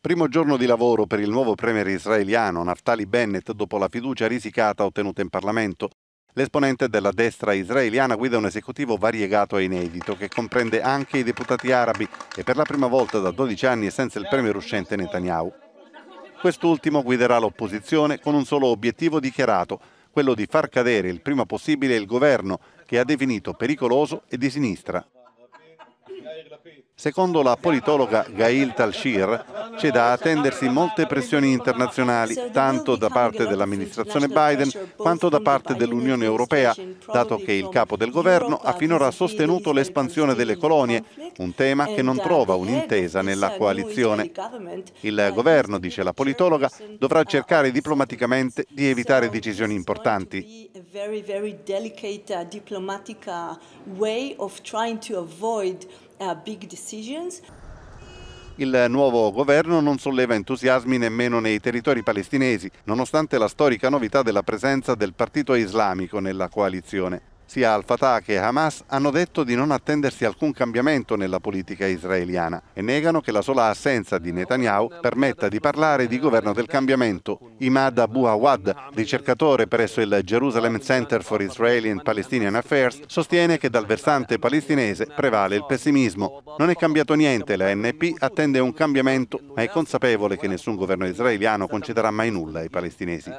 Primo giorno di lavoro per il nuovo premier israeliano Naftali Bennett dopo la fiducia risicata ottenuta in Parlamento. L'esponente della destra israeliana guida un esecutivo variegato e inedito che comprende anche i deputati arabi e per la prima volta da 12 anni e senza il premier uscente Netanyahu. Quest'ultimo guiderà l'opposizione con un solo obiettivo dichiarato, quello di far cadere il prima possibile il governo che ha definito pericoloso e di sinistra. Secondo la politologa Gail Talshir, c'è da attendersi molte pressioni internazionali, tanto da parte dell'amministrazione Biden quanto da parte dell'Unione Europea, dato che il capo del governo ha finora sostenuto l'espansione delle colonie, un tema che non trova un'intesa nella coalizione. Il governo, dice la politologa, dovrà cercare diplomaticamente di evitare decisioni importanti. Uh, diplomatic way of trying to avoid uh, big decisions il nuovo governo non solleva entusiasmi nemmeno nei territori palestinesi, nonostante la storica novità della presenza del partito islamico nella coalizione. Sia al-Fatah che Hamas hanno detto di non attendersi alcun cambiamento nella politica israeliana e negano che la sola assenza di Netanyahu permetta di parlare di governo del cambiamento. Imad Abu Awad, ricercatore presso il Jerusalem Center for Israeli and Palestinian Affairs, sostiene che dal versante palestinese prevale il pessimismo. Non è cambiato niente, la NP attende un cambiamento, ma è consapevole che nessun governo israeliano concederà mai nulla ai palestinesi.